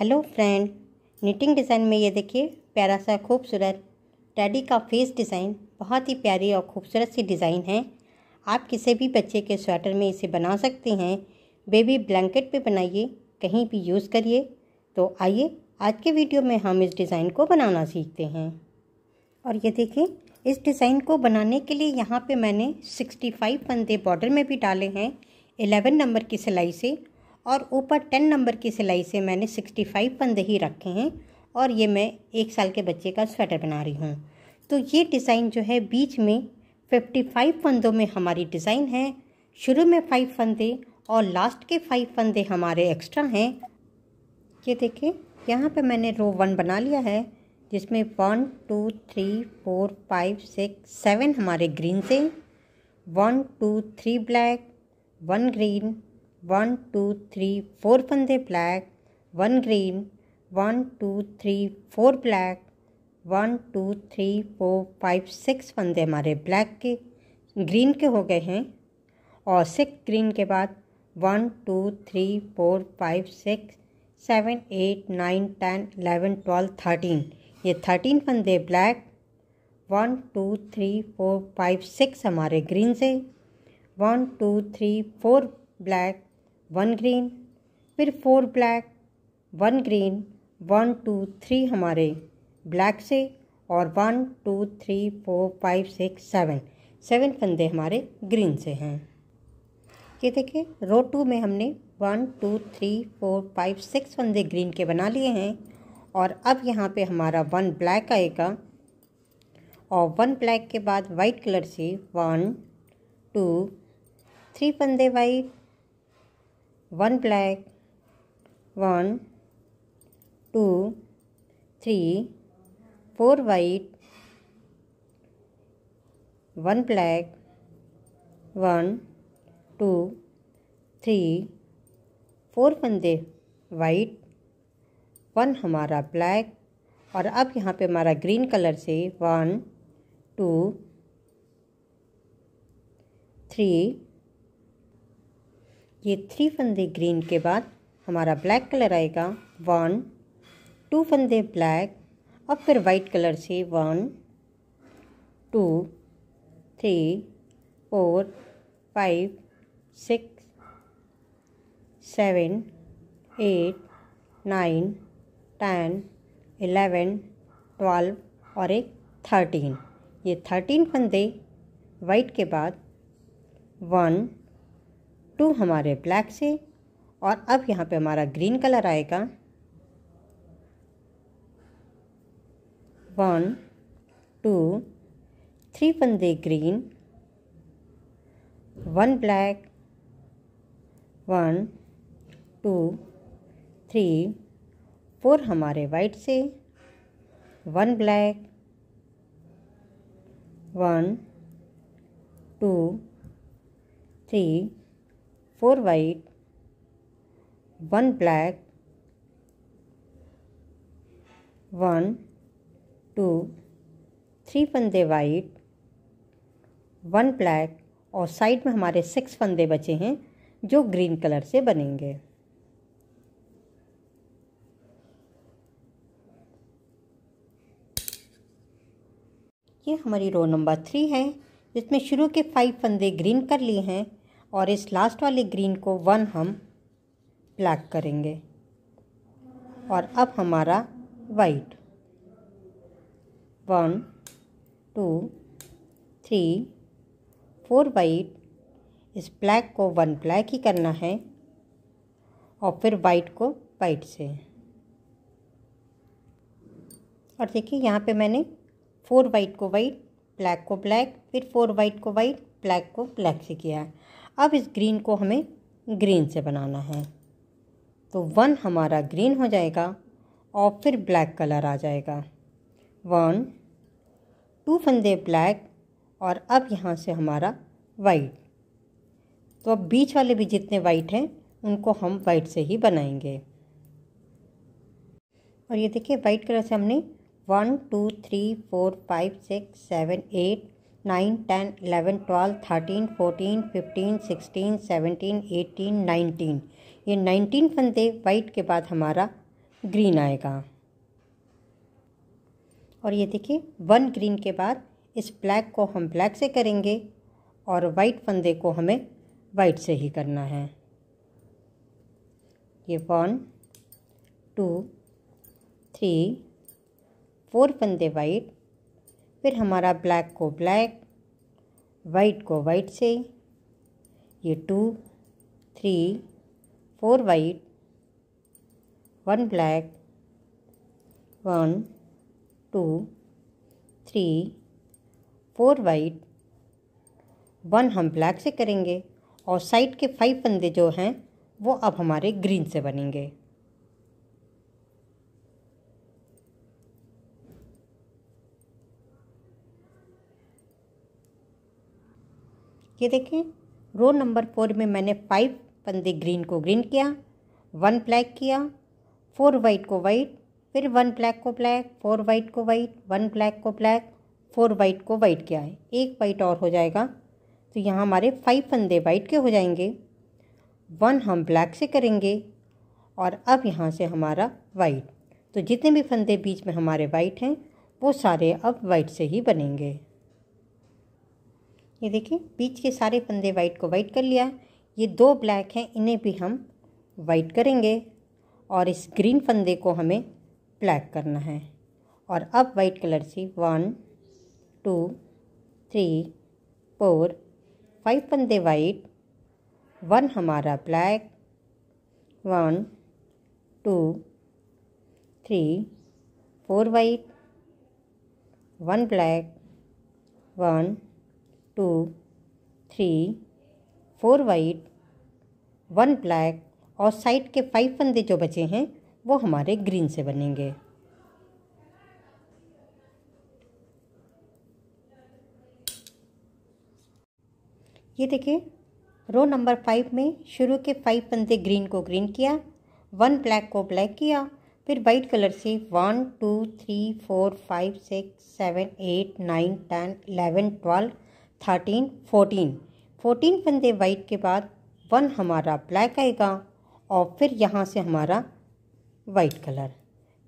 hello friend knitting design में ये देखिए प्यारा सा खूबसूरत डैडी का फेस डिज़ाइन बहुत ही प्यारी और खूबसूरत सी डिज़ाइन है आप किसी भी बच्चे के स्वेटर में इसे बना सकते हैं बेबी ब्लैंकेट पे बनाइए कहीं भी यूज़ करिए तो आइए आज के वीडियो में हम इस डिज़ाइन को बनाना सीखते हैं और ये देखिए इस डिज़ाइन को बनाने के लिए यहाँ पर मैंने सिक्सटी फाइव बॉर्डर में भी डाले हैं एलेवन नंबर की सिलाई से और ऊपर टेन नंबर की सिलाई से मैंने सिक्सटी फाइव पंदे ही रखे हैं और ये मैं एक साल के बच्चे का स्वेटर बना रही हूँ तो ये डिज़ाइन जो है बीच में फिफ्टी फाइव फंदों में हमारी डिज़ाइन है शुरू में फाइव फंदे और लास्ट के फाइव फंदे हमारे एक्स्ट्रा हैं ये देखिए यहाँ पे मैंने रो वन बना लिया है जिसमें one two three four five six seven हमारे ग्रीन से one two three black one green one two three four फंदे black one green one two three four black one two three four five six फंदे हमारे black के green के हो गए हैं और सिक्स ग्रीन के बाद one two three four five six seven eight nine ten eleven twelve thirteen ये थर्टीन फंदे black one two three four five six हमारे ग्रीन से one two three four black one green फिर four black one green one two three हमारे black से और one two three four five six seven seven फंदे हमारे green से हैं ये देखिए रो टू में हमने one two three four five six फंदे ग्रीन के बना लिए हैं और अब यहाँ पे हमारा वन ब्लैक आएगा और वन ब्लैक के बाद वाइट कलर से वन टू थ्री फंदे white one black one two three four white one black one two three four फंदे वाइट वन हमारा ब्लैक और अब यहाँ पे हमारा ग्रीन कलर से वन टू थ्री ये थ्री फंदे ग्रीन के बाद हमारा ब्लैक कलर आएगा वन टू फंदे ब्लैक और फिर वाइट कलर से one two three four five six seven eight nine ten eleven twelve और एक थर्टीन ये थर्टीन फंदे वाइट के बाद वन टू हमारे ब्लैक से और अब यहाँ पे हमारा ग्रीन कलर आएगा वन टू थ्री फंदे green one black one two three four हमारे वाइट से one black one two three four white one black one two three फंदे वाइट वन ब्लैक और साइड में हमारे सिक्स फंदे बचे हैं जो ग्रीन कलर से बनेंगे ये हमारी रो नंबर थ्री है जिसमें शुरू के फाइव फंदे ग्रीन कर लिए हैं और इस लास्ट वाले ग्रीन को वन हम ब्लैक करेंगे और अब हमारा white one two three four white इस ब्लैक को वन ब्लैक ही करना है और फिर वाइट को वाइट से और देखिए यहाँ पे मैंने फोर वाइट को वाइट ब्लैक को ब्लैक फिर फोर वाइट को वाइट ब्लैक को ब्लैक से किया है अब इस ग्रीन को हमें ग्रीन से बनाना है तो वन हमारा ग्रीन हो जाएगा और फिर ब्लैक कलर आ जाएगा वन टू फंदे ब्लैक और अब यहाँ से हमारा वाइट तो अब बीच वाले भी जितने वाइट हैं उनको हम वाइट से ही बनाएंगे और ये देखिए वाइट कलर से हमने one two three four five six seven eight nine ten eleven twelve thirteen fourteen fifteen sixteen seventeen eighteen nineteen ये नाइनटीन फंदे वाइट के बाद हमारा ग्रीन आएगा और ये देखिए वन ग्रीन के बाद इस ब्लैक को हम ब्लैक से करेंगे और वाइट फंदे को हमें वाइट से ही करना है ये वन टू थ्री फोर फंदे वाइट फिर हमारा ब्लैक को ब्लैक वाइट को वाइट से ये two three four white one black one two three four white one हम ब्लैक से करेंगे और साइड के फाइव फंदे जो हैं वो अब हमारे ग्रीन से बनेंगे ये देखें रो नंबर फोर में मैंने फाइव फंदे ग्रीन को ग्रीन किया वन ब्लैक किया फोर वाइट को वाइट फिर वन ब्लैक को ब्लैक फोर वाइट को वाइट वन ब्लैक को ब्लैक फोर वाइट को वाइट किया है एक वाइट और हो जाएगा तो यहाँ हमारे फाइव फंदे वाइट के हो जाएंगे वन हम ब्लैक से करेंगे और अब यहाँ से हमारा वाइट तो जितने भी फंदे बीच में हमारे वाइट हैं वो सारे अब वाइट से ही बनेंगे ये देखिए बीच के सारे फंदे वाइट को वाइट कर लिया ये दो ब्लैक हैं इन्हें भी हम वाइट करेंगे और इस ग्रीन फंदे को हमें ब्लैक करना है और अब वाइट कलर से one two three four five फंदे वाइट वन हमारा black one two three four white one black one two three four white one black और साइड के फाइव फंदे जो बचे हैं वो हमारे ग्रीन से बनेंगे ये देखिए रो नंबर फाइव में शुरू के फाइव फंदे ग्रीन को ग्रीन किया वन ब्लैक को ब्लैक किया फिर वाइट कलर से one two three four five six seven eight nine ten eleven twelve thirteen fourteen fourteen फंदे वाइट के बाद वन हमारा ब्लैक आएगा और फिर यहाँ से हमारा वाइट कलर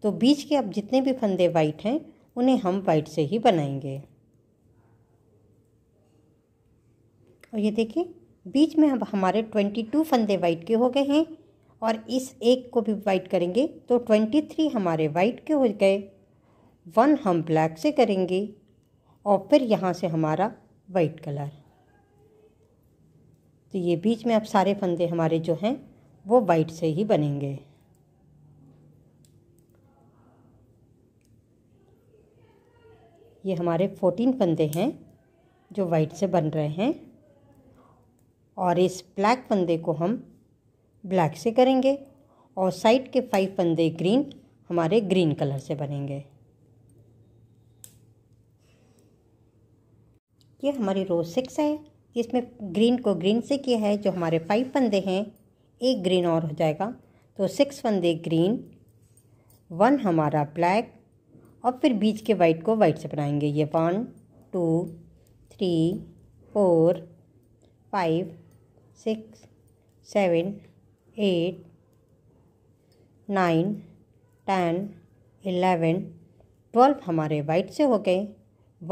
तो बीच के अब जितने भी फंदे वाइट हैं उन्हें हम वाइट से ही बनाएंगे और ये देखिए बीच में अब हमारे ट्वेंटी टू फंदे वाइट के हो गए हैं और इस एक को भी वाइट करेंगे तो ट्वेंटी थ्री हमारे वाइट के हो गए वन हम ब्लैक से करेंगे और फिर यहाँ से हमारा वाइट कलर तो ये बीच में अब सारे फंदे हमारे जो हैं वो वाइट से ही बनेंगे ये हमारे फोर्टीन फंदे हैं जो वाइट से बन रहे हैं और इस ब्लैक फंदे को हम ब्लैक से करेंगे और साइड के फाइव फंदे ग्रीन हमारे ग्रीन कलर से बनेंगे ये हमारी रो सिक्स है जिसमें ग्रीन को ग्रीन से किया है जो हमारे फाइव फंदे हैं एक ग्रीन और हो जाएगा तो सिक्स फंदे ग्रीन वन हमारा ब्लैक और फिर बीच के वाइट को वाइट से बनाएंगे ये one two three four five six seven eight nine ten eleven twelve हमारे वाइट से हो गए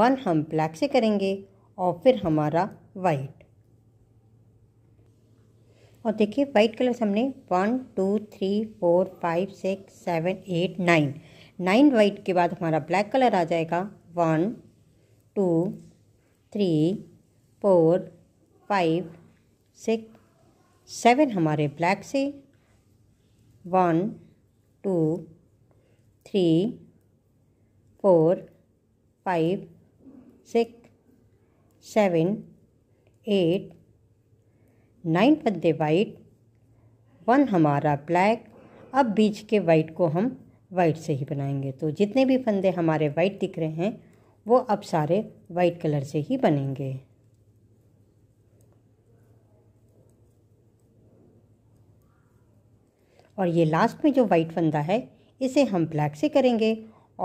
वन हम ब्लैक से करेंगे और फिर हमारा वाइट और देखिए वाइट कलर्स हमने one two three four five six seven eight nine nine white के बाद हमारा ब्लैक कलर आ जाएगा one two three four five six seven हमारे ब्लैक से one two three four five six seven eight nine पत्ते white one हमारा black अब बीच के वाइट को हम वाइट से ही बनाएंगे तो जितने भी फंदे हमारे वाइट दिख रहे हैं वो अब सारे वाइट कलर से ही बनेंगे और ये लास्ट में जो वाइट फंदा है इसे हम ब्लैक से करेंगे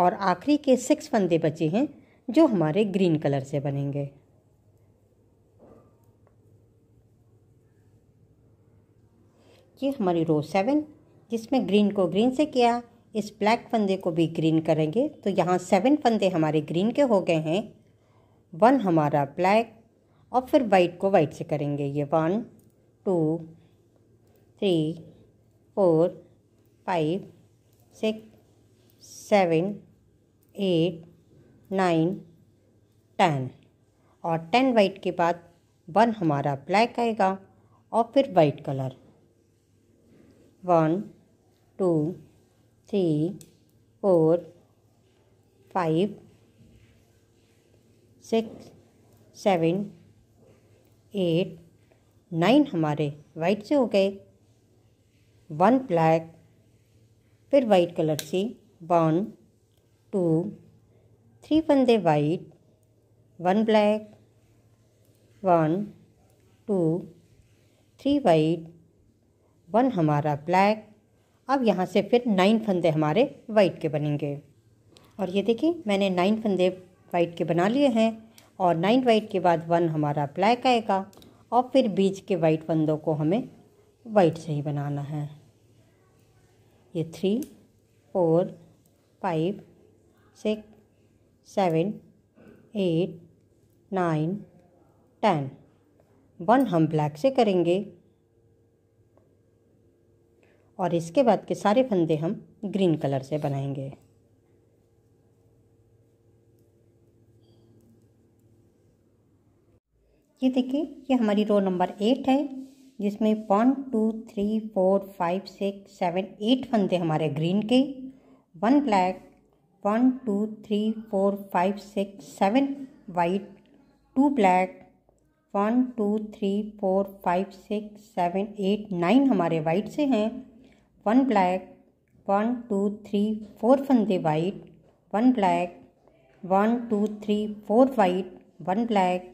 और आखिरी के सिक्स फंदे बचे हैं जो हमारे ग्रीन कलर से बनेंगे ये हमारी रो सेवन जिसमें ग्रीन को ग्रीन से किया इस ब्लैक फंदे को भी ग्रीन करेंगे तो यहाँ सेवन फंदे हमारे ग्रीन के हो गए हैं वन हमारा ब्लैक और फिर वाइट को वाइट से करेंगे ये one two three four five six seven eight nine ten और टेन वाइट के बाद वन हमारा ब्लैक आएगा और फिर white colour one two three four five six seven eight nine हमारे वाइट से हो गए वन ब्लैक फिर वाइट कलर से वन टू थ्री फंदे white one black one two three white one हमारा ब्लैक अब यहाँ से फिर नाइन फंदे हमारे वाइट के बनेंगे और ये देखिए मैंने नाइन फंदे वाइट के बना लिए हैं और नाइन वाइट के बाद वन हमारा ब्लैक आएगा और फिर बीच के वाइट फंदों को हमें वाइट से ही बनाना है ये three four five six seven eight nine ten one हम ब्लैक से करेंगे और इसके बाद के सारे फंदे हम ग्रीन कलर से बनाएंगे ये देखिए ये हमारी रो नंबर एट है जिसमें one two three four five six seven eight फंदे हमारे ग्रीन के one black one two three four five six seven white two black one two three four five six seven eight nine हमारे white से हैं one black one two three four फंदे white one black one two three four white one black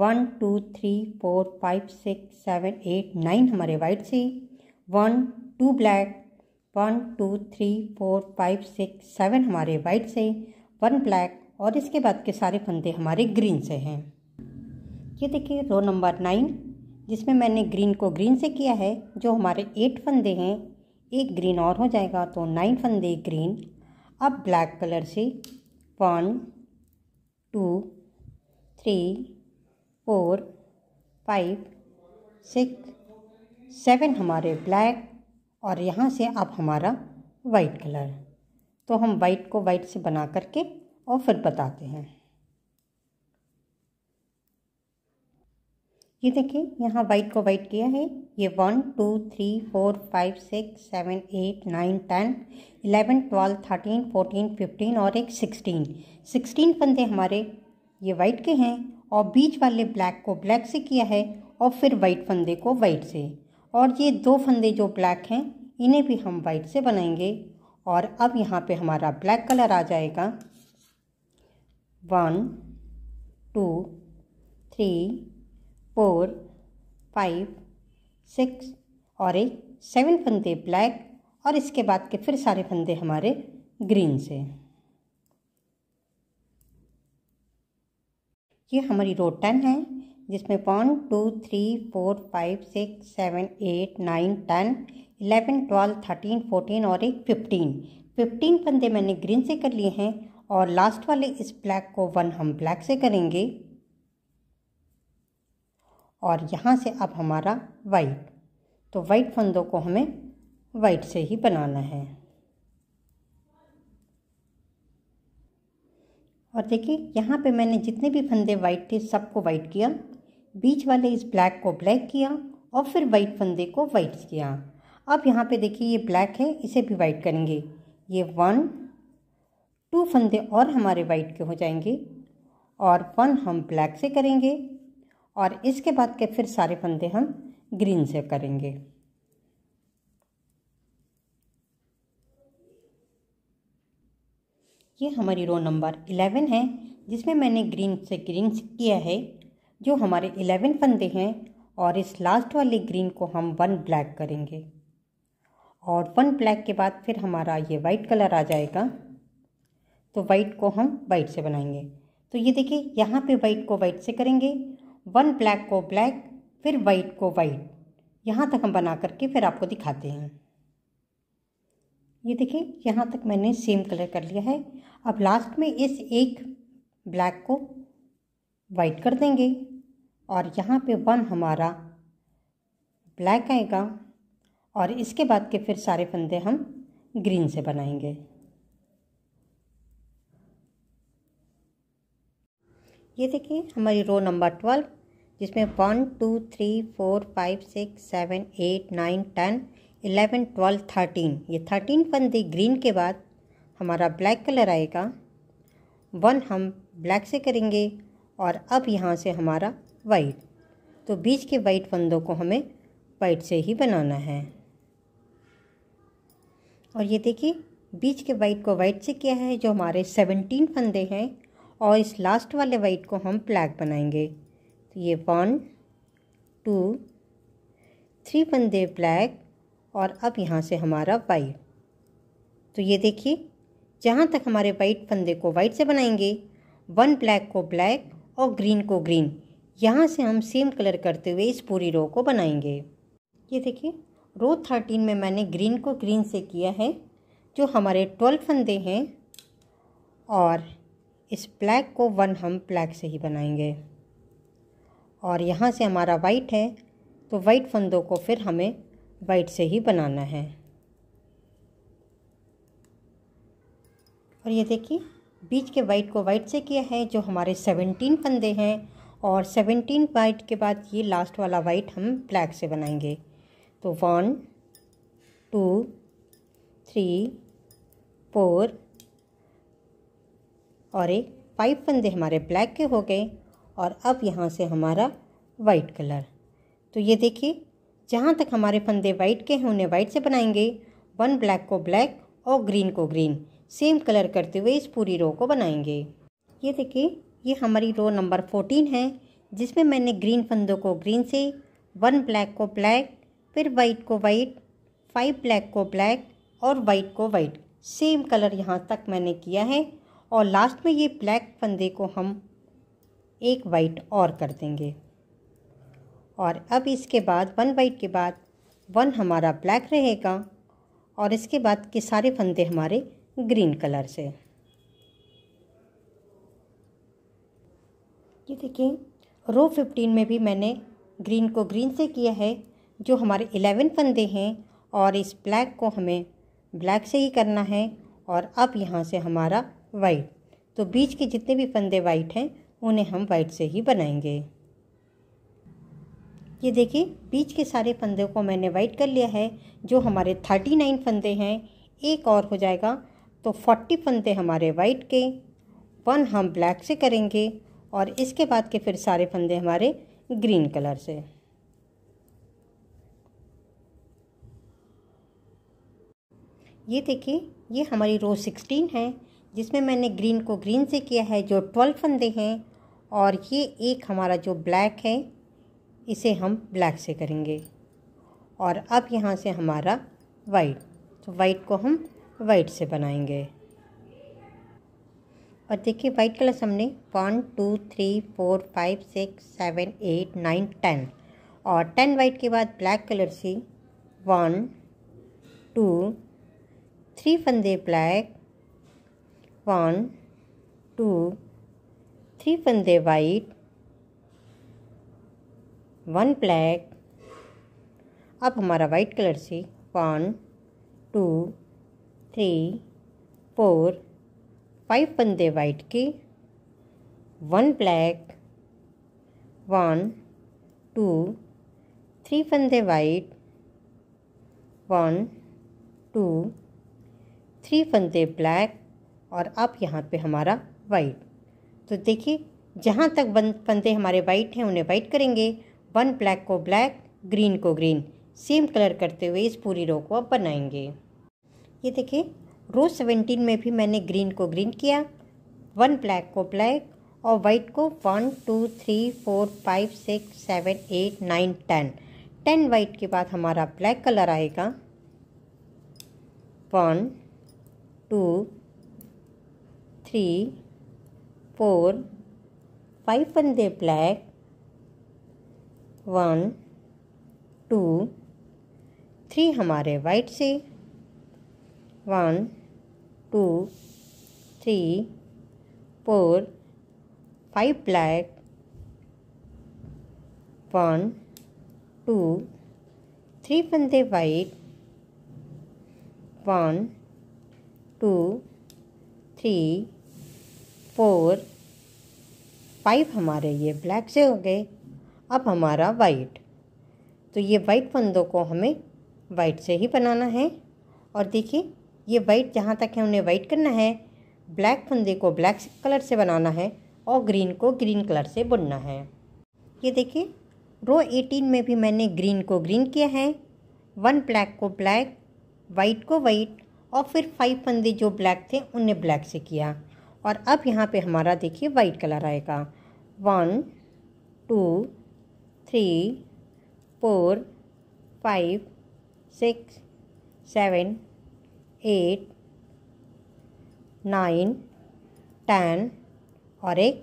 one two three four five six seven eight nine हमारे white से one two black one two three four five six seven हमारे white से one black और इसके बाद के सारे फंदे हमारे ग्रीन से हैं ये देखिए रो नंबर नाइन जिसमें मैंने ग्रीन को ग्रीन से किया है जो हमारे एट फंदे हैं एक ग्रीन और हो जाएगा तो नाइन फंदे ग्रीन अब ब्लैक कलर से one two three four five six seven हमारे ब्लैक और यहाँ से अब हमारा वाइट कलर तो हम वाइट को वाइट से बना करके और फिर बताते हैं ये देखिए यहाँ वाइट को वाइट किया है ये one two three four five six seven eight nine ten eleven twelve thirteen fourteen fifteen और एक सिक्सटीन सिक्सटीन फंदे हमारे ये वाइट के हैं और बीच वाले ब्लैक को ब्लैक से किया है और फिर वाइट फंदे को वाइट से और ये दो फंदे जो ब्लैक हैं इन्हें भी हम वाइट से बनाएंगे और अब यहाँ पे हमारा ब्लैक कलर आ जाएगा one two three four five six और एक सेवन फंदे ब्लैक और इसके बाद के फिर सारे फंदे हमारे ग्रीन से ये हमारी रोटन है जिसमें one two three four five six seven eight nine ten eleven twelve thirteen fourteen और एक फिफ्टीन फिफ्टीन फंदे मैंने ग्रीन से कर लिए हैं और लास्ट वाले इस ब्लैक को वन हम ब्लैक से करेंगे और यहाँ से अब हमारा वाइट तो वाइट फंदों को हमें वाइट से ही बनाना है और देखिए यहाँ पे मैंने जितने भी फंदे वाइट थे सबको वाइट किया बीच वाले इस ब्लैक को ब्लैक किया और फिर वाइट फंदे को वाइट किया अब यहाँ पे देखिए ये ब्लैक है इसे भी वाइट करेंगे ये वन टू फंदे और हमारे वाइट के हो जाएंगे और वन हम ब्लैक से करेंगे और इसके बाद के फिर सारे फंदे हम ग्रीन से करेंगे ये हमारी रो नंबर इलेवन है जिसमें मैंने ग्रीन से ग्रीन किया है जो हमारे इलेवन फंदे हैं और इस लास्ट वाले ग्रीन को हम वन ब्लैक करेंगे और वन ब्लैक के बाद फिर हमारा ये वाइट कलर आ जाएगा तो वाइट को हम वाइट से बनाएंगे तो ये देखिए यहाँ पे वाइट को वाइट से करेंगे वन ब्लैक को ब्लैक फिर वाइट को वाइट यहाँ तक हम बना करके फिर आपको दिखाते हैं ये देखिए यहाँ तक मैंने सेम कलर कर लिया है अब लास्ट में इस एक ब्लैक को वाइट कर देंगे और यहाँ पे वन हमारा ब्लैक आएगा और इसके बाद के फिर सारे फंदे हम ग्रीन से बनाएंगे ये देखिए हमारी रो नंबर ट्वेल्व जिसमें one two three four five six seven eight nine ten eleven twelve thirteen ये थर्टीन फंदे ग्रीन के बाद हमारा ब्लैक कलर आएगा वन हम ब्लैक से करेंगे और अब यहाँ से हमारा वाइट तो बीच के वाइट फंदों को हमें वाइट से ही बनाना है और ये देखिए बीच के वाइट को वाइट से किया है जो हमारे सेवनटीन फंदे हैं और इस लास्ट वाले वाइट को हम ब्लैक बनाएंगे तो ये वन टू थ्री बंदे ब्लैक और अब यहाँ से हमारा वाइट तो ये देखिए जहाँ तक हमारे वाइट फंदे को वाइट से बनाएंगे वन ब्लैक को ब्लैक और ग्रीन को ग्रीन यहाँ से हम सेम कलर करते हुए इस पूरी रो को बनाएंगे ये देखिए रो थर्टीन में मैंने ग्रीन को ग्रीन से किया है जो हमारे ट्वेल्व फंदे हैं और इस ब्लैक को वन हम ब्लैक से ही बनाएंगे और यहाँ से हमारा वाइट है तो वाइट फंदों को फिर हमें वाइट से ही बनाना है और ये देखिए बीच के वाइट को वाइट से किया है जो हमारे सेवनटीन फंदे हैं और सेवनटीन वाइट के बाद ये लास्ट वाला वाइट हम ब्लैक से बनाएंगे तो वन टू थ्री फोर और एक फाइव फंदे हमारे ब्लैक के हो गए और अब यहाँ से हमारा वाइट कलर तो ये देखिए जहाँ तक हमारे फंदे वाइट के हैं उन्हें वाइट से बनाएंगे वन ब्लैक को ब्लैक और ग्रीन को ग्रीन सेम कलर करते हुए इस पूरी रो को बनाएंगे ये देखिए ये हमारी रो नंबर फोर्टीन है जिसमें मैंने ग्रीन फंदों को ग्रीन से वन ब्लैक को ब्लैक फिर वाइट को वाइट फाइव ब्लैक को ब्लैक और वाइट को वाइट सेम कलर यहाँ तक मैंने किया है और लास्ट में ये ब्लैक फंदे को हम एक वाइट और कर देंगे और अब इसके बाद वन वाइट के बाद वन हमारा ब्लैक रहेगा और इसके बाद के सारे फंदे हमारे ग्रीन कलर से ये देखिए रो फिफ्टीन में भी मैंने ग्रीन को ग्रीन से किया है जो हमारे एलेवन फंदे हैं और इस ब्लैक को हमें ब्लैक से ही करना है और अब यहाँ से हमारा वाइट तो बीच के जितने भी फंदे वाइट हैं उन्हें हम वाइट से ही बनाएंगे ये देखिए बीच के सारे फंदे को मैंने वाइट कर लिया है जो हमारे थर्टी नाइन फंदे हैं एक और हो जाएगा तो फोर्टी फंदे हमारे वाइट के वन हम ब्लैक से करेंगे और इसके बाद के फिर सारे फंदे हमारे ग्रीन कलर से ये देखिए ये हमारी रो सिक्सटीन है जिसमें मैंने ग्रीन को ग्रीन से किया है जो ट्वेल्व फंदे हैं और ये एक हमारा जो ब्लैक है इसे हम ब्लैक से करेंगे और अब यहाँ से हमारा वाइट तो वाइट को हम वाइट से बनाएंगे और देखिए वाइट कलर्स हमने one two three four five six seven eight nine ten और टेन वाइट के बाद ब्लैक कलर से वन टू थ्री फंदे ब्लैक वन टू थ्री फंदे वाइट वन ब्लैक अब हमारा वाइट कलर से one two three four five फंदे वाइट के one black one two three फंदे वाइट वन टू थ्री फंदे ब्लैक और अब यहाँ पे हमारा वाइट तो देखिए जहाँ तक पंते हमारे वाइट हैं उन्हें वाइट करेंगे वन ब्लैक को ब्लैक ग्रीन को ग्रीन सेम कलर करते हुए इस पूरी रो को अब बनाएंगे ये देखिए रो सेवेंटीन में भी मैंने ग्रीन को ग्रीन किया वन ब्लैक को ब्लैक और वाइट को one two three four five six seven eight nine ten ten white के बाद हमारा ब्लैक कलर आएगा one two three 4 5 and they black 1 2 3 हमारे वाइट से 1 2 3 4 5 black 1 2 3 बंदे white 1 2 3 4 फाइव हमारे ये ब्लैक से हो गए अब हमारा वाइट तो ये वाइट फंदों को हमें वाइट से ही बनाना है और देखिए ये वाइट जहाँ तक है उन्हें वाइट करना है ब्लैक फंदे को ब्लैक कलर से बनाना है और ग्रीन को ग्रीन कलर से बुनना है ये देखिए रो एटीन में भी मैंने ग्रीन को ग्रीन किया है वन ब्लैक को ब्लैक वाइट को वाइट और फिर फाइव फंदे जो ब्लैक थे उन्हें ब्लैक से किया और अब यहाँ पे हमारा देखिए वाइट कलर आएगा one two three four five six seven eight nine ten और एक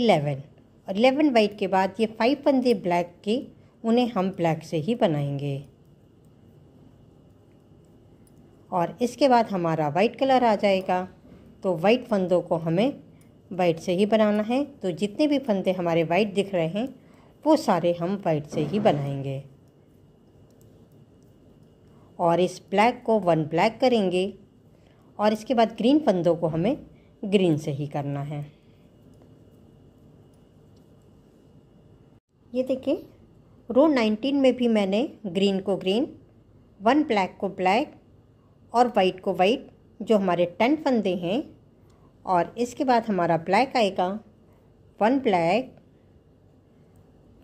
इलेवन और इलेवन वाइट के बाद ये फाइव पंदे ब्लैक के उन्हें हम ब्लैक से ही बनाएंगे और इसके बाद हमारा वाइट कलर आ जाएगा तो वाइट फंदों को हमें वाइट से ही बनाना है तो जितने भी फंदे हमारे वाइट दिख रहे हैं वो सारे हम वाइट से ही बनाएंगे और इस ब्लैक को वन ब्लैक करेंगे और इसके बाद ग्रीन फंदों को हमें ग्रीन से ही करना है ये देखिए रो 19 में भी मैंने ग्रीन को ग्रीन वन ब्लैक को ब्लैक और वाइट को वाइट जो हमारे टेन फंदे हैं और इसके बाद हमारा ब्लैक आएगा one black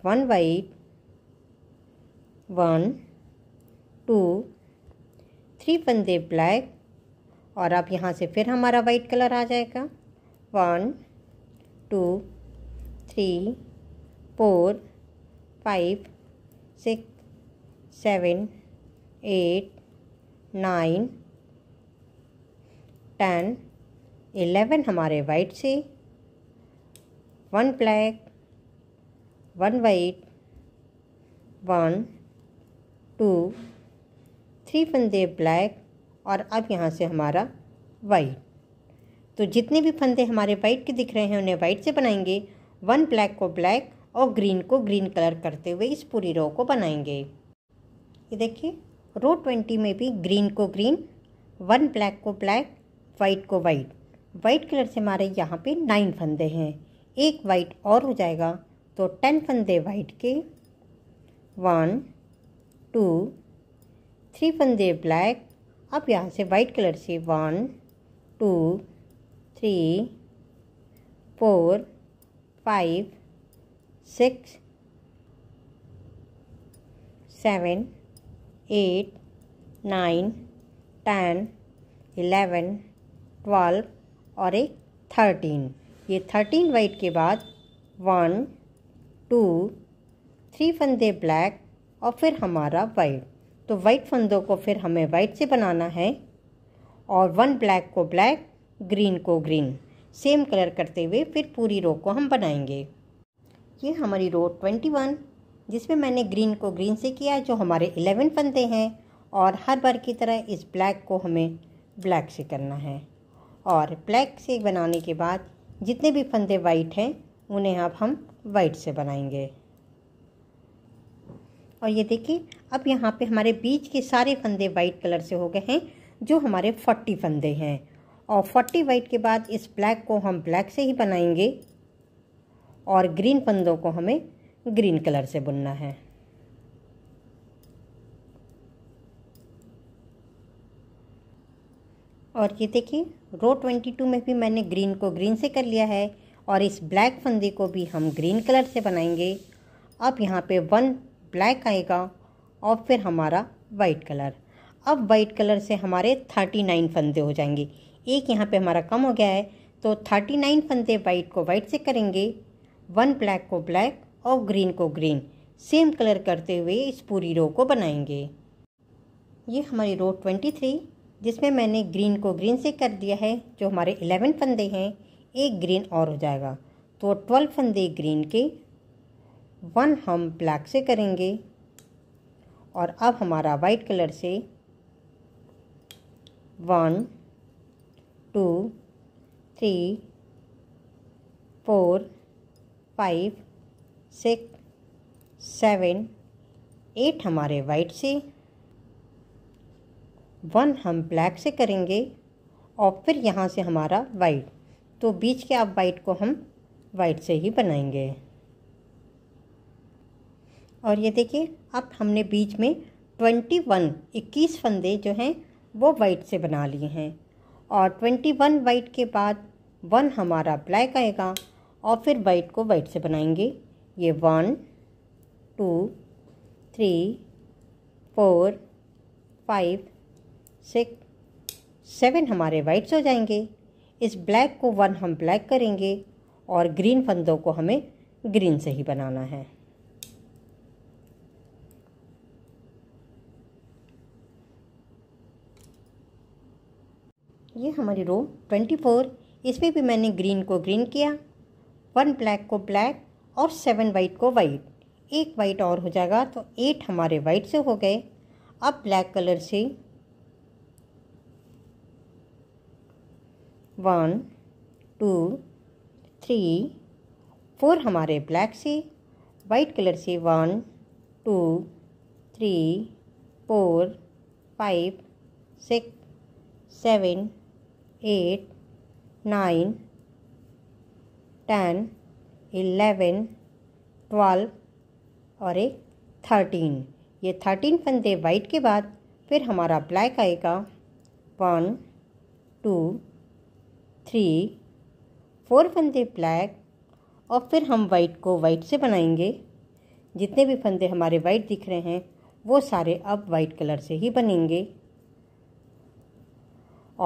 one white one two three फंदे ब्लैक और अब यहाँ से फिर हमारा वाइट कलर आ जाएगा one two three four five six seven eight nine ten eleven हमारे वाइट से one black one white one two three फंदे ब्लैक और अब यहाँ से हमारा वाइट तो जितने भी फंदे हमारे वाइट के दिख रहे हैं उन्हें वाइट से बनाएंगे वन ब्लैक को ब्लैक और ग्रीन को ग्रीन कलर करते हुए इस पूरी रो को बनाएंगे ये देखिए रो ट्वेंटी में भी ग्रीन को ग्रीन वन ब्लैक को ब्लैक वाइट को वाइट वाइट कलर से हमारे यहाँ पे नाइन फंदे हैं एक वाइट और हो जाएगा तो टेन फंदे वाइट के वन टू थ्री फंदे ब्लैक अब यहाँ से वाइट कलर से one two three four five six seven eight nine ten eleven twelve और एक थर्टीन ये थर्टीन वाइट के बाद वन टू थ्री फंदे ब्लैक और फिर हमारा वाइट तो वाइट फंदों को फिर हमें वाइट से बनाना है और वन ब्लैक को ब्लैक ग्रीन को ग्रीन सेम कलर करते हुए फिर पूरी रो को हम बनाएंगे ये हमारी रो ट्वेंटी वन जिसमें मैंने ग्रीन को ग्रीन से किया जो हमारे एलेवन फंदे हैं और हर बार की तरह इस ब्लैक को हमें ब्लैक से करना है और ब्लैक से बनाने के बाद जितने भी फंदे वाइट हैं उन्हें अब हम वाइट से बनाएंगे और ये देखिए अब यहाँ पे हमारे बीच के सारे फंदे वाइट कलर से हो गए हैं जो हमारे फोर्टी फंदे हैं और फोर्टी वाइट के बाद इस ब्लैक को हम ब्लैक से ही बनाएंगे और ग्रीन फंदों को हमें ग्रीन कलर से बुनना है और ये देखिए रो ट्वेंटी टू में भी मैंने ग्रीन को ग्रीन से कर लिया है और इस ब्लैक फंदे को भी हम ग्रीन कलर से बनाएंगे अब यहाँ पे वन ब्लैक आएगा और फिर हमारा वाइट कलर अब वाइट कलर से हमारे थर्टी नाइन फंदे हो जाएंगे एक यहाँ पे हमारा कम हो गया है तो थर्टी नाइन फंदे वाइट को वाइट से करेंगे वन ब्लैक को ब्लैक और ग्रीन को ग्रीन सेम कलर करते हुए इस पूरी रो को बनाएंगे ये हमारी रो ट्वेंटी थ्री जिसमें मैंने ग्रीन को ग्रीन से कर दिया है जो हमारे इलेवन फंदे हैं एक ग्रीन और हो जाएगा तो ट्वेल्व फंदे ग्रीन के वन हम ब्लैक से करेंगे और अब हमारा वाइट कलर से one two three four five six seven eight हमारे वाइट से वन हम ब्लैक से करेंगे और फिर यहाँ से हमारा वाइट तो बीच के आप वाइट को हम वाइट से ही बनाएंगे और ये देखिए अब हमने बीच में ट्वेंटी वन इक्कीस फंदे जो हैं वो वाइट से बना लिए हैं और ट्वेंटी वन वाइट के बाद वन हमारा ब्लैक आएगा और फिर वाइट को वाइट से बनाएंगे ये one two three four five six seven हमारे वाइट्स हो जाएंगे इस ब्लैक को वन हम ब्लैक करेंगे और ग्रीन फंदों को हमें ग्रीन से ही बनाना है ये हमारी रो ट्वेंटी फोर इसमें भी मैंने ग्रीन को ग्रीन किया वन ब्लैक को ब्लैक और सेवन वाइट को वाइट एक वाइट और हो जाएगा तो एट हमारे वाइट से हो गए अब ब्लैक कलर से वन टू थ्री फोर हमारे ब्लैक से वाइट कलर से one two three four five six seven eight nine ten eleven twelve और एक थर्टीन ये थर्टीन फंदे वाइट के बाद फिर हमारा ब्लैक आएगा वन टू थ्री फोर फंदे ब्लैक और फिर हम वाइट को वाइट से बनाएंगे जितने भी फंदे हमारे वाइट दिख रहे हैं वो सारे अब वाइट कलर से ही बनेंगे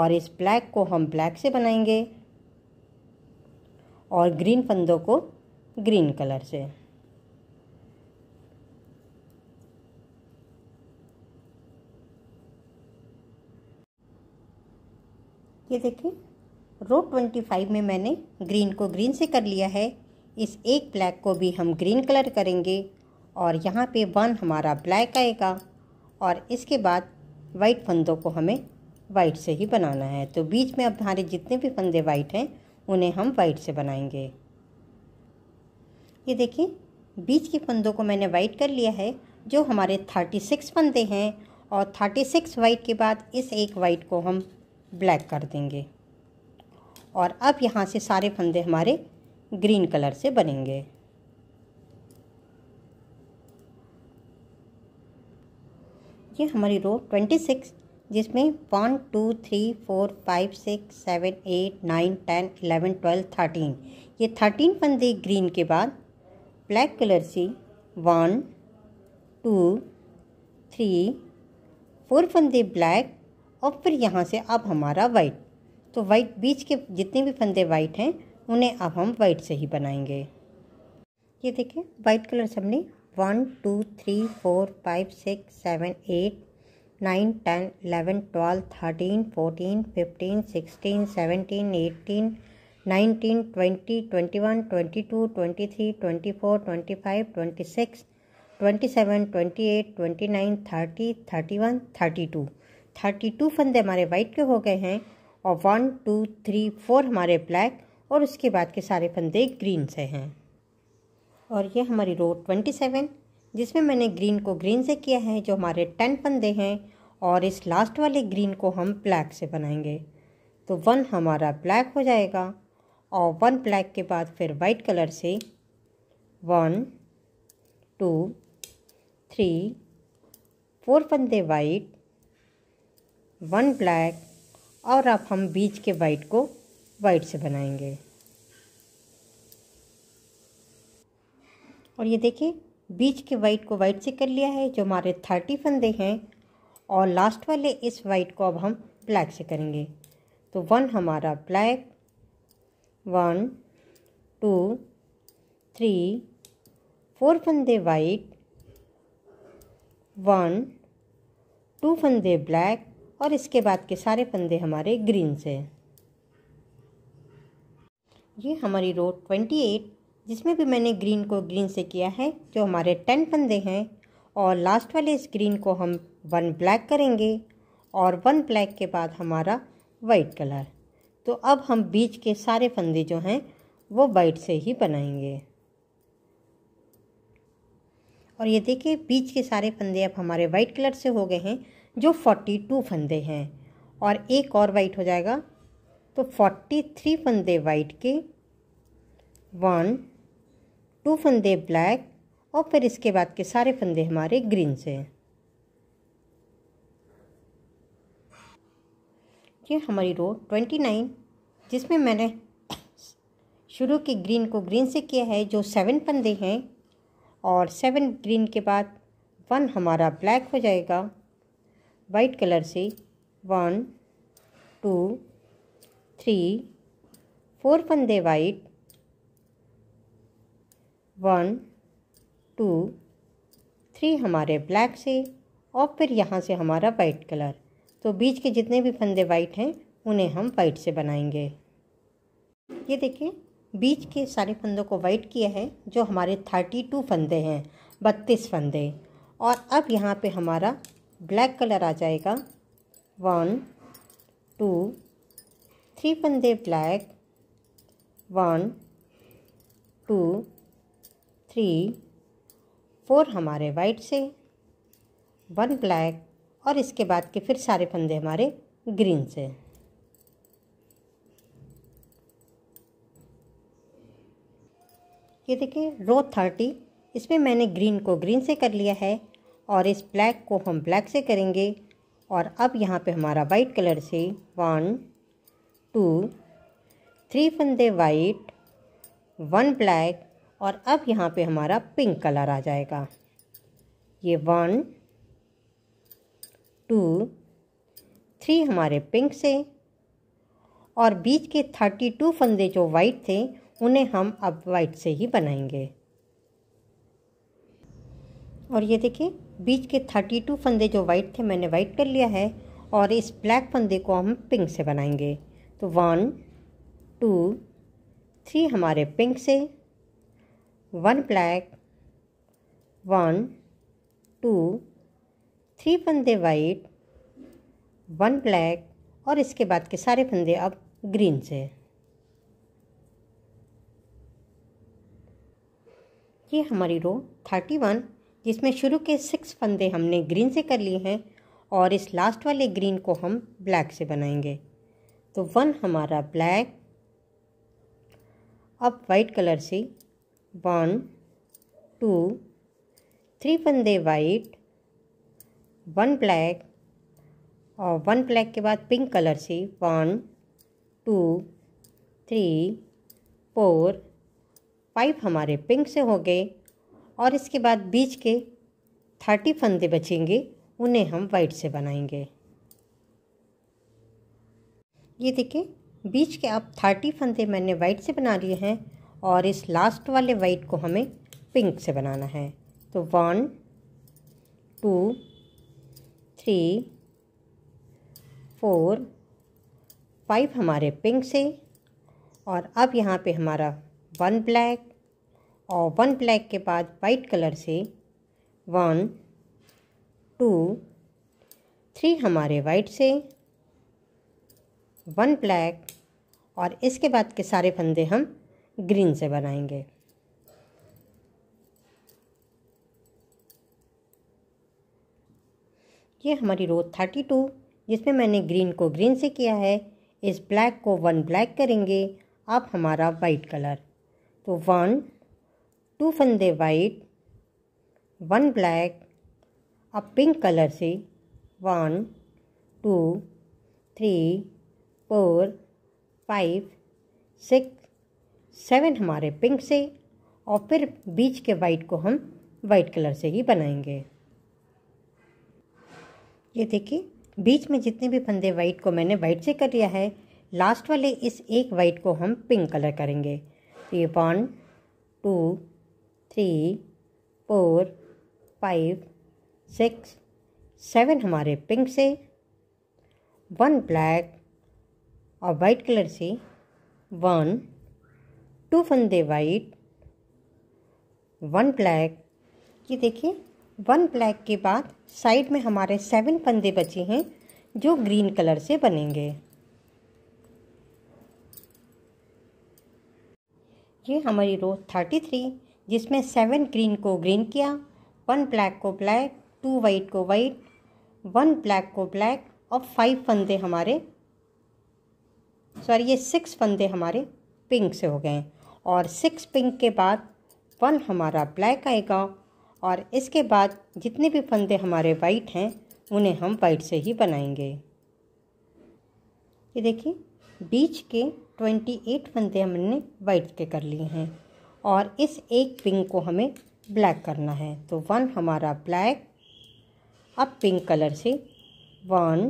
और इस ब्लैक को हम ब्लैक से बनाएंगे और ग्रीन फंदों को ग्रीन कलर से ये देखिए रो 25 में मैंने ग्रीन को ग्रीन से कर लिया है इस एक ब्लैक को भी हम ग्रीन कलर करेंगे और यहाँ पे वन हमारा ब्लैक आएगा और इसके बाद वाइट फंदों को हमें वाइट से ही बनाना है तो बीच में अब हमारे जितने भी फंदे वाइट हैं उन्हें हम वाइट से बनाएंगे ये देखिए बीच के फंदों को मैंने वाइट कर लिया है जो हमारे थर्टी सिक्स फंदे हैं और थर्टी सिक्स वाइट के बाद इस एक वाइट को हम ब्लैक कर देंगे और अब यहाँ से सारे फंदे हमारे ग्रीन कलर से बनेंगे ये हमारी रो ट्वेंटी सिक्स जिसमें one two three four five six seven eight nine ten eleven twelve thirteen ये थर्टीन फंदे ग्रीन के बाद ब्लैक कलर से वन टू थ्री फोर फंदे ब्लैक और फिर यहाँ से अब हमारा वाइट तो वाइट बीच के जितने भी फंदे वाइट हैं उन्हें अब हम वाइट से ही बनाएंगे ये देखें वाइट कलर से हमने one two three four five six seven eight nine ten eleven twelve thirteen fourteen fifteen sixteen seventeen eighteen nineteen twenty twenty one twenty two twenty three twenty four twenty five twenty six twenty seven twenty eight twenty nine thirty thirty one thirty two thirty two फंदे हमारे white के हो गए हैं और one two three four हमारे black और उसके बाद के सारे फंदे ग्रीन से हैं और ये हमारी रो ट्वेंटी सेवन जिसमें मैंने ग्रीन को ग्रीन से किया है जो हमारे टेन फंदे हैं और इस लास्ट वाले ग्रीन को हम ब्लैक से बनाएंगे तो वन हमारा ब्लैक हो जाएगा और वन ब्लैक के बाद फिर वाइट कलर से वन टू थ्री फोर फंदे वाइट वन ब्लैक और अब हम बीच के वाइट को वाइट से बनाएंगे और ये देखिए बीच के वाइट को वाइट से कर लिया है जो हमारे थर्टी फंदे हैं और लास्ट वाले इस वाइट को अब हम ब्लैक से करेंगे तो वन हमारा black one two three four फंदे वाइट वन टू फंदे ब्लैक और इसके बाद के सारे पंदे हमारे ग्रीन से ये हमारी रो ट्वेंटी एट जिसमें भी मैंने ग्रीन को ग्रीन से किया है जो हमारे टेन पंदे हैं और लास्ट वाले इस ग्रीन को हम वन ब्लैक करेंगे और वन ब्लैक के बाद हमारा वाइट कलर तो अब हम बीच के सारे फंदे जो हैं वो वाइट से ही बनाएंगे और ये देखिए बीच के सारे फंदे अब हमारे वाइट कलर से हो गए हैं जो फोर्टी टू फंदे हैं और एक और वाइट हो जाएगा तो फोर्टी थ्री फंदे वाइट के वन टू फंदे ब्लैक और फिर इसके बाद के सारे फंदे हमारे ग्रीन से हैं ये हमारी रो ट्वेंटी नाइन जिसमें मैंने शुरू के ग्रीन को ग्रीन से किया है जो सेवन फंदे हैं और सेवन ग्रीन के बाद वन हमारा ब्लैक हो जाएगा वाइट कलर से वन टू थ्री फोर फंदे वाइट वन टू थ्री हमारे ब्लैक से और फिर यहाँ से हमारा वाइट कलर तो बीच के जितने भी फंदे वाइट हैं उन्हें हम वाइट से बनाएंगे ये देखिए बीच के सारे फंदों को वाइट किया है जो हमारे थर्टी टू फंदे हैं बत्तीस फंदे और अब यहाँ पे हमारा ब्लैक कलर आ जाएगा वन टू थ्री फंदे black one two three four हमारे वाइट से वन ब्लैक और इसके बाद के फिर सारे फंदे हमारे ग्रीन से ये देखिए रो थर्टी इसमें मैंने ग्रीन को ग्रीन से कर लिया है और इस ब्लैक को हम ब्लैक से करेंगे और अब यहाँ पे हमारा वाइट कलर से वन टू थ्री फंदे वाइट वन ब्लैक और अब यहाँ पे हमारा पिंक कलर आ जाएगा ये वन टू थ्री हमारे पिंक से और बीच के थर्टी टू फंदे जो वाइट थे उन्हें हम अब वाइट से ही बनाएंगे और ये देखिए बीच के थर्टी टू फंदे जो वाइट थे मैंने वाइट कर लिया है और इस ब्लैक फंदे को हम पिंक से बनाएंगे तो वन टू थ्री हमारे पिंक से one black one two three फंदे वाइट वन ब्लैक और इसके बाद के सारे फंदे अब ग्रीन से ये हमारी रो थर्टी वन जिसमें शुरू के सिक्स फंदे हमने ग्रीन से कर लिए हैं और इस लास्ट वाले ग्रीन को हम ब्लैक से बनाएंगे तो वन हमारा ब्लैक अब वाइट कलर से वन टू थ्री फंदे वाइट वन ब्लैक और वन ब्लैक के बाद पिंक कलर से one two three four five हमारे पिंक से हो गए और इसके बाद बीच के थर्टी फंदे बचेंगे उन्हें हम वाइट से बनाएंगे ये देखिए बीच के आप थर्टी फंदे मैंने वाइट से बना लिए हैं और इस लास्ट वाले वाइट को हमें पिंक से बनाना है तो one two three four five हमारे पिंक से और अब यहाँ पे हमारा वन ब्लैक और वन ब्लैक के बाद वाइट कलर से वन टू थ्री हमारे वाइट से वन ब्लैक और इसके बाद के सारे फंदे हम ग्रीन से बनाएंगे ये हमारी रो थर्टी टू जिसमें मैंने ग्रीन को ग्रीन से किया है इस ब्लैक को वन ब्लैक करेंगे अब हमारा वाइट कलर तो वन टू फंदे वाइट वन ब्लैक अब पिंक कलर से one two three four five six seven हमारे पिंक से और फिर बीच के वाइट को हम वाइट कलर से ही बनाएंगे ये देखिए बीच में जितने भी फंदे वाइट को मैंने वाइट से कर लिया है लास्ट वाले इस एक वाइट को हम पिंक कलर करेंगे तो ये one two three four five six seven हमारे पिंक से वन ब्लैक और वाइट कलर से वन टू फंदे वाइट वन ब्लैक ये देखिए वन ब्लैक के बाद साइड में हमारे सेवन फंदे बचे हैं जो ग्रीन कलर से बनेंगे ये हमारी रो थर्टी थ्री जिसमें सेवन ग्रीन को ग्रीन किया वन ब्लैक को ब्लैक टू वाइट को वाइट वन ब्लैक को ब्लैक और फाइव फंदे हमारे सॉरी ये सिक्स फंदे हमारे पिंक से हो गए हैं और सिक्स पिंक के बाद वन हमारा ब्लैक आएगा और इसके बाद जितने भी फंदे हमारे वाइट हैं उन्हें हम वाइट से ही बनाएंगे ये देखिए बीच के ट्वेंटी एट फंदे हमने वाइट के कर लिए हैं और इस एक पिंक को हमें ब्लैक करना है तो वन हमारा ब्लैक अब पिंक कलर से one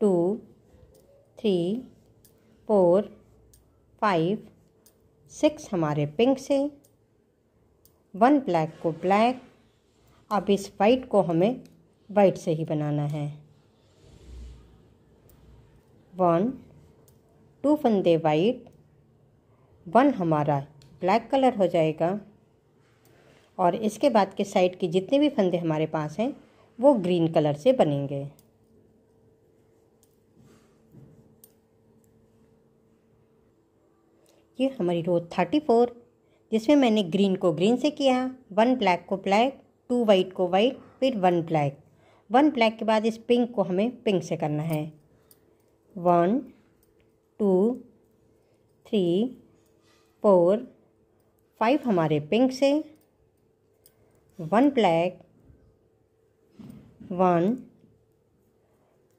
two three four five six हमारे पिंक से वन ब्लैक को ब्लैक अब इस वाइट को हमें वाइट से ही बनाना है वन टू फंदे वाइट वन हमारा ब्लैक कलर हो जाएगा और इसके बाद के साइड के जितने भी फंदे हमारे पास हैं वो ग्रीन कलर से बनेंगे ये हमारी रो थर्टी फोर जिसमें मैंने ग्रीन को ग्रीन से किया वन ब्लैक को ब्लैक टू वाइट को वाइट फिर वन ब्लैक वन ब्लैक के बाद इस पिंक को हमें पिंक से करना है one two three four five हमारे पिंक से वन ब्लैक वन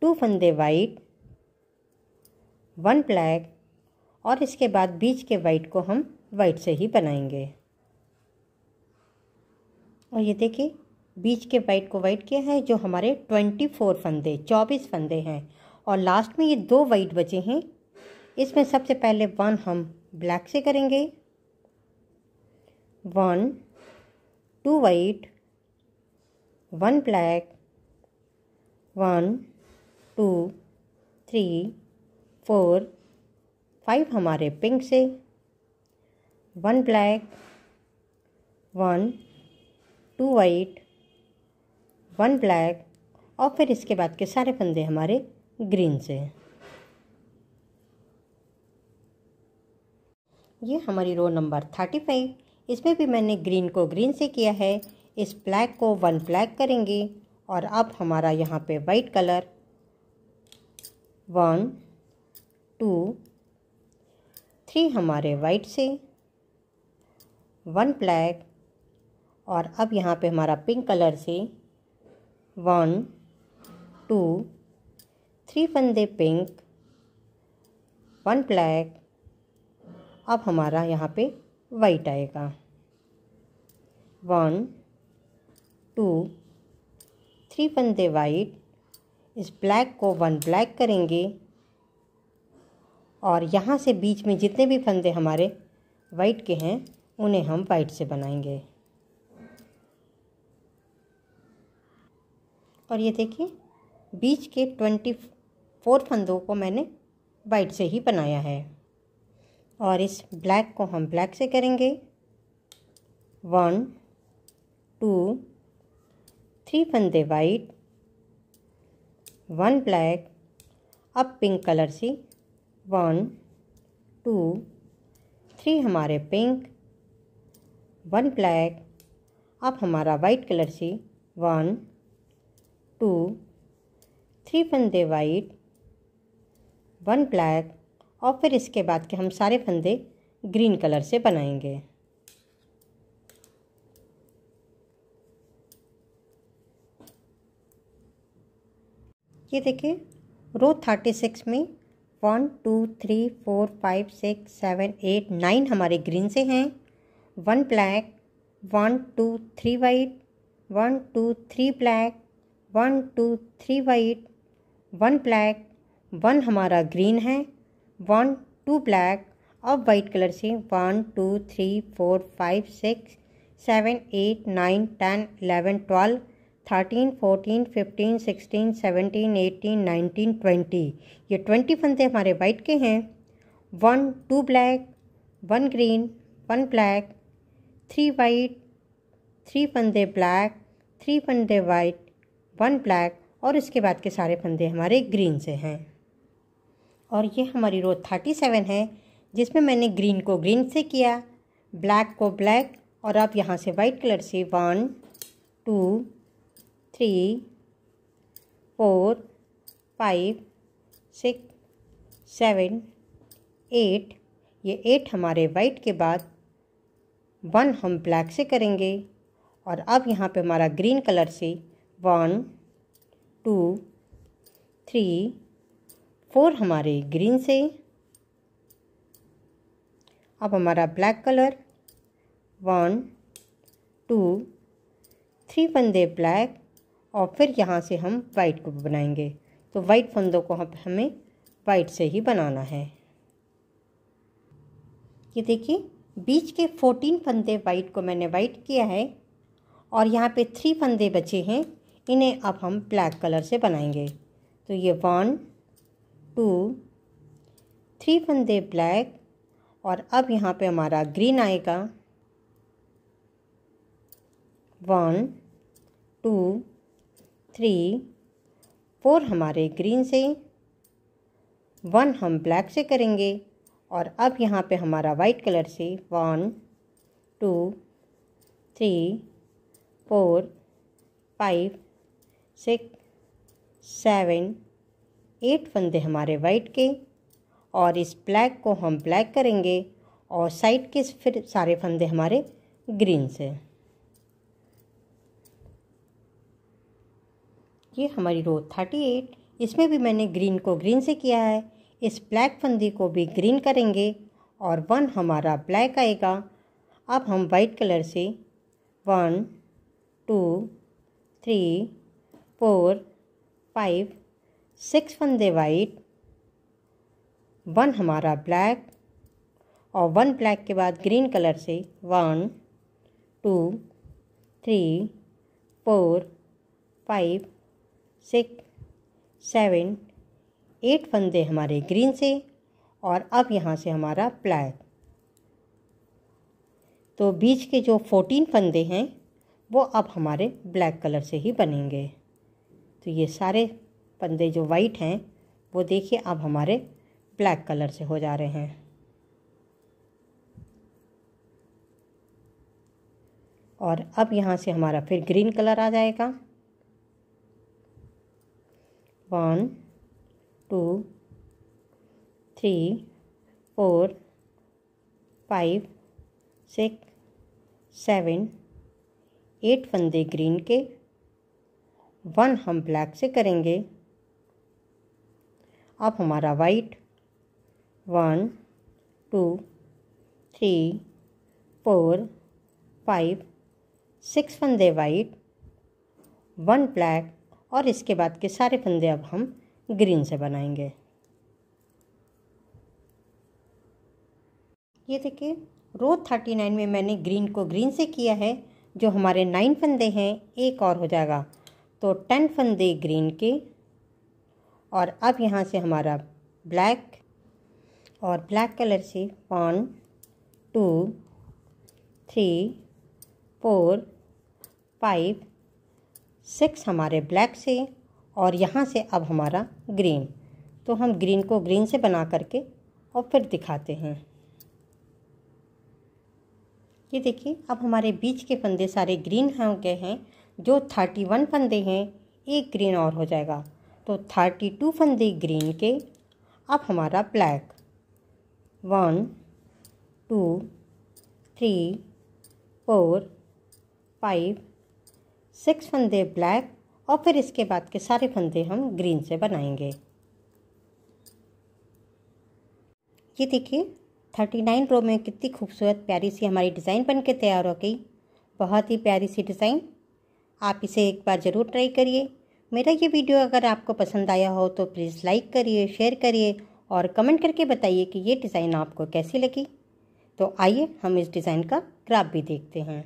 टू फंदे वाइट वन ब्लैक और इसके बाद बीच के वाइट को हम वाइट से ही बनाएंगे और ये देखिए बीच के वाइट को वाइट किया है जो हमारे ट्वेंटी फोर फंदे चौबीस फंदे हैं और लास्ट में ये दो वाइट बचे हैं इसमें सबसे पहले वन हम ब्लैक से करेंगे one two white one black one two three four five हमारे पिंक से one black one two white one black और फिर इसके बाद के सारे फंदे हमारे ग्रीन से ये हमारी रो नंबर थर्टी फाइव इसमें भी मैंने ग्रीन को ग्रीन से किया है इस ब्लैक को वन ब्लैक करेंगे और अब हमारा यहाँ पे white colour one two three हमारे वाइट से वन ब्लैक और अब यहाँ पे हमारा पिंक कलर से वन टू थ्री फंदे पिंक वन ब्लैक अब हमारा यहाँ पे वाइट आएगा वन टू थ्री पंदे वाइट इस ब्लैक को वन ब्लैक करेंगे और यहाँ से बीच में जितने भी फंदे हमारे वाइट के हैं उन्हें हम वाइट से बनाएंगे और ये देखिए बीच के ट्वेंटी फोर फंदों को मैंने वाइट से ही बनाया है और इस ब्लैक को हम ब्लैक से करेंगे वन टू थ्री फंदे वाइट वन ब्लैक अब पिंक कलर से वन टू थ्री हमारे पिंक वन ब्लैक अब हमारा वाइट कलर से वन टू थ्री फंदे वाइट वन ब्लैक और फिर इसके बाद के हम सारे फंदे ग्रीन कलर से बनाएंगे ये देखिए रो थर्टी सिक्स में one two three four five six seven eight nine हमारे ग्रीन से हैं one black one two three white one two three black one two three white one black one हमारा green है one two black और white colour से one two three four five six seven eight nine ten eleven twelve thirteen fourteen fifteen sixteen seventeen eighteen nineteen twenty ये twenty फंदे हमारे white के हैं one two black one green one black three white three फंदे black three फंदे white one black और इसके बाद के सारे फंदे हमारे ग्रीन से हैं और ये हमारी रो थर्टी सेवन है जिसमें मैंने ग्रीन को ग्रीन से किया ब्लैक को ब्लैक और आप यहाँ से वाइट कलर से one two three four five six seven eight ये एट हमारे वाइट के बाद वन हम ब्लैक से करेंगे और अब यहाँ पे हमारा ग्रीन कलर से वन टू थ्री फोर हमारे ग्रीन से अब हमारा black colour one two three फंदे ब्लैक और फिर यहाँ से हम वाइट को बनाएंगे तो वाइट फंदों को हम हमें वाइट से ही बनाना है ये देखिए बीच के फोर्टीन फंदे वाइट को मैंने वाइट किया है और यहाँ पे थ्री फंदे बचे हैं इन्हें अब हम ब्लैक कलर से बनाएंगे तो ये वन टू थ्री फंदे ब्लैक और अब यहाँ पे हमारा ग्रीन आएगा वन टू थ्री फोर हमारे ग्रीन से वन हम ब्लैक से करेंगे और अब यहाँ पे हमारा वाइट कलर से one two three four five six seven eight फंदे हमारे वाइट के और इस ब्लैक को हम ब्लैक करेंगे और साइड के फिर सारे फंदे हमारे ग्रीन से ये हमारी रो थर्टी एट इसमें भी मैंने ग्रीन को ग्रीन से किया है इस ब्लैक फंदी को भी ग्रीन करेंगे और वन हमारा ब्लैक आएगा अब हम वाइट कलर से one two three four five six फंदे वाइट वन हमारा ब्लैक और वन ब्लैक के बाद ग्रीन कलर से one two three four five six seven eight फंदे हमारे ग्रीन से और अब यहाँ से हमारा ब्लैक तो बीच के जो फोर्टीन फंदे हैं वो अब हमारे ब्लैक कलर से ही बनेंगे तो ये सारे पंदे जो वाइट हैं वो देखिए अब हमारे ब्लैक कलर से हो जा रहे हैं और अब यहाँ से हमारा फिर ग्रीन कलर आ जाएगा one two three four five six seven eight फंदे ग्रीन के वन हम ब्लैक से करेंगे आप हमारा white one two three four five six फंदे वाइट वन ब्लैक और इसके बाद के सारे फंदे अब हम ग्रीन से बनाएंगे ये देखिए रो थर्टी नाइन में मैंने ग्रीन को ग्रीन से किया है जो हमारे नाइन फंदे हैं एक और हो जाएगा तो टेन फंदे ग्रीन के और अब यहाँ से हमारा ब्लैक और ब्लैक कलर से one two three four five six हमारे ब्लैक से और यहाँ से अब हमारा ग्रीन तो हम ग्रीन को ग्रीन से बना करके और फिर दिखाते हैं ये देखिए अब हमारे बीच के फंदे सारे ग्रीन हो गए हैं जो थर्टी वन फंदे हैं एक ग्रीन और हो जाएगा तो थर्टी टू फंदे ग्रीन के अब हमारा black one two three four five six फंदे ब्लैक और फिर इसके बाद के सारे फंदे हम ग्रीन से बनाएंगे ये देखिए थर्टी नाइन रो में कितनी खूबसूरत प्यारी सी हमारी डिज़ाइन बन के तैयार हो गई बहुत ही प्यारी सी डिज़ाइन आप इसे एक बार ज़रूर ट्राई करिए मेरा ये वीडियो अगर आपको पसंद आया हो तो प्लीज़ लाइक करिए शेयर करिए और कमेंट करके बताइए कि ये डिज़ाइन आपको कैसी लगी तो आइए हम इस डिज़ाइन का ग्राफ भी देखते हैं